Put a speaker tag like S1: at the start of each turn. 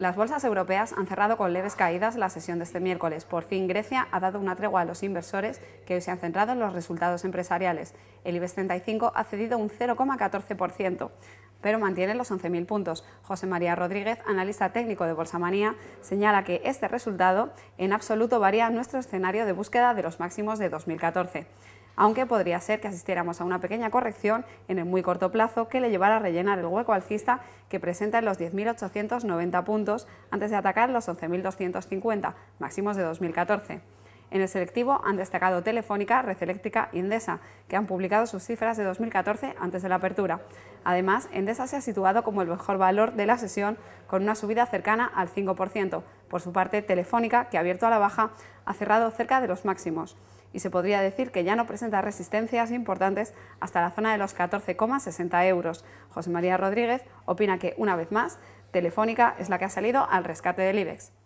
S1: Las bolsas europeas han cerrado con leves caídas la sesión de este miércoles. Por fin, Grecia ha dado una tregua a los inversores que hoy se han centrado en los resultados empresariales. El IBEX 35 ha cedido un 0,14% pero mantiene los 11.000 puntos. José María Rodríguez, analista técnico de Bolsamanía, señala que este resultado en absoluto varía nuestro escenario de búsqueda de los máximos de 2014 aunque podría ser que asistiéramos a una pequeña corrección en el muy corto plazo que le llevara a rellenar el hueco alcista que presenta en los 10.890 puntos antes de atacar los 11.250, máximos de 2014. En el selectivo han destacado Telefónica, Red y Endesa, que han publicado sus cifras de 2014 antes de la apertura. Además, Endesa se ha situado como el mejor valor de la sesión, con una subida cercana al 5%. Por su parte, Telefónica, que ha abierto a la baja, ha cerrado cerca de los máximos y se podría decir que ya no presenta resistencias importantes hasta la zona de los 14,60 euros. José María Rodríguez opina que, una vez más, Telefónica es la que ha salido al rescate del IBEX.